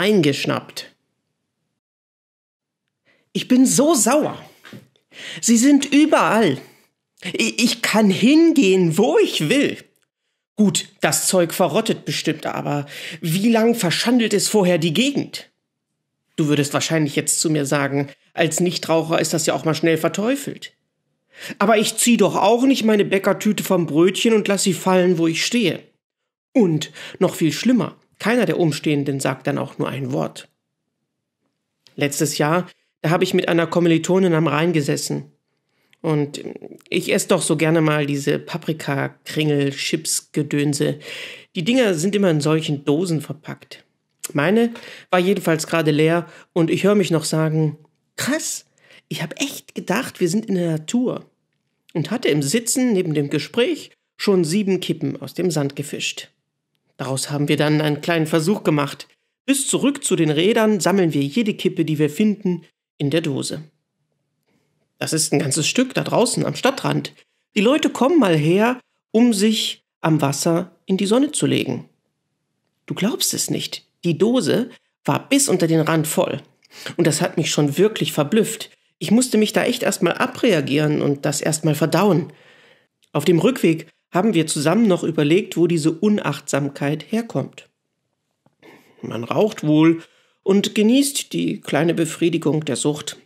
eingeschnappt. Ich bin so sauer. Sie sind überall. Ich kann hingehen, wo ich will. Gut, das Zeug verrottet bestimmt, aber wie lang verschandelt es vorher die Gegend? Du würdest wahrscheinlich jetzt zu mir sagen, als Nichtraucher ist das ja auch mal schnell verteufelt. Aber ich zieh doch auch nicht meine Bäckertüte vom Brötchen und lass sie fallen, wo ich stehe. Und noch viel schlimmer, keiner der Umstehenden sagt dann auch nur ein Wort. Letztes Jahr, da habe ich mit einer Kommilitonin am Rhein gesessen. Und ich esse doch so gerne mal diese Paprika-Kringel-Chips-Gedönse. Die Dinger sind immer in solchen Dosen verpackt. Meine war jedenfalls gerade leer und ich höre mich noch sagen, krass, ich habe echt gedacht, wir sind in der Natur. Und hatte im Sitzen neben dem Gespräch schon sieben Kippen aus dem Sand gefischt. Daraus haben wir dann einen kleinen Versuch gemacht. Bis zurück zu den Rädern sammeln wir jede Kippe, die wir finden, in der Dose. Das ist ein ganzes Stück da draußen am Stadtrand. Die Leute kommen mal her, um sich am Wasser in die Sonne zu legen. Du glaubst es nicht. Die Dose war bis unter den Rand voll. Und das hat mich schon wirklich verblüfft. Ich musste mich da echt erstmal abreagieren und das erstmal verdauen. Auf dem Rückweg haben wir zusammen noch überlegt, wo diese Unachtsamkeit herkommt. Man raucht wohl und genießt die kleine Befriedigung der Sucht.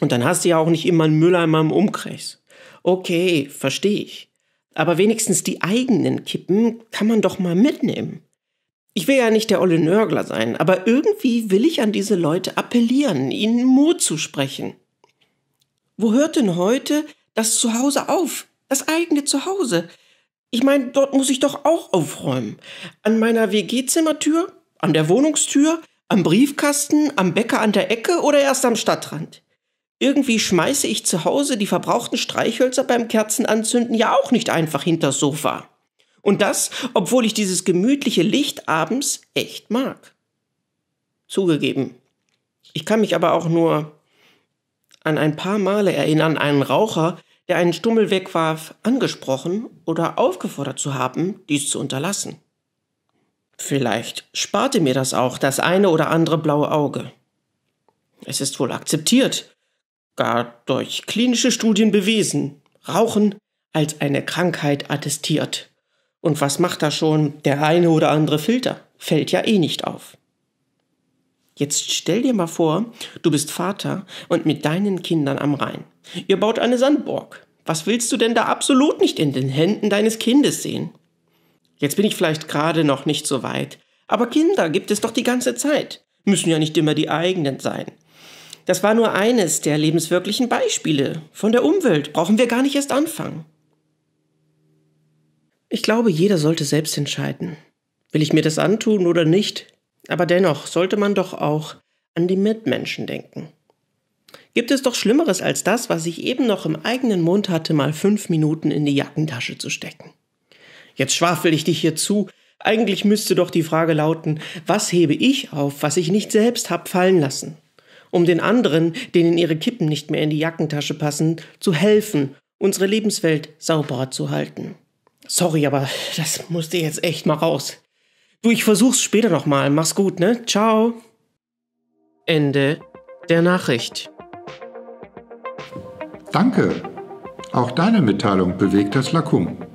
Und dann hast du ja auch nicht immer einen Mülleimer im Umkreis. Okay, verstehe ich. Aber wenigstens die eigenen Kippen kann man doch mal mitnehmen. Ich will ja nicht der olle Nörgler sein, aber irgendwie will ich an diese Leute appellieren, ihnen Mut zu sprechen. Wo hört denn heute das Zuhause auf? Das eigene Zuhause? Ich meine, dort muss ich doch auch aufräumen. An meiner WG-Zimmertür, an der Wohnungstür, am Briefkasten, am Bäcker an der Ecke oder erst am Stadtrand. Irgendwie schmeiße ich zu Hause die verbrauchten Streichhölzer beim Kerzenanzünden ja auch nicht einfach hinters Sofa. Und das, obwohl ich dieses gemütliche Licht abends echt mag. Zugegeben, ich kann mich aber auch nur an ein paar Male erinnern, einen Raucher, der einen Stummel wegwarf, angesprochen oder aufgefordert zu haben, dies zu unterlassen. Vielleicht sparte mir das auch das eine oder andere blaue Auge. Es ist wohl akzeptiert, gar durch klinische Studien bewiesen, Rauchen als eine Krankheit attestiert. Und was macht da schon der eine oder andere Filter? Fällt ja eh nicht auf. Jetzt stell dir mal vor, du bist Vater und mit deinen Kindern am Rhein. Ihr baut eine Sandburg. Was willst du denn da absolut nicht in den Händen deines Kindes sehen? Jetzt bin ich vielleicht gerade noch nicht so weit, aber Kinder gibt es doch die ganze Zeit, müssen ja nicht immer die eigenen sein. Das war nur eines der lebenswirklichen Beispiele. Von der Umwelt brauchen wir gar nicht erst anfangen. Ich glaube, jeder sollte selbst entscheiden. Will ich mir das antun oder nicht? Aber dennoch sollte man doch auch an die Mitmenschen denken. Gibt es doch Schlimmeres als das, was ich eben noch im eigenen Mund hatte, mal fünf Minuten in die Jackentasche zu stecken? Jetzt schwafel ich dich hier zu. Eigentlich müsste doch die Frage lauten, was hebe ich auf, was ich nicht selbst hab fallen lassen? Um den anderen, denen ihre Kippen nicht mehr in die Jackentasche passen, zu helfen, unsere Lebenswelt sauberer zu halten. Sorry, aber das musste jetzt echt mal raus. Du, ich versuch's später nochmal. Mach's gut, ne? Ciao. Ende der Nachricht. Danke! Auch deine Mitteilung bewegt das Lakum.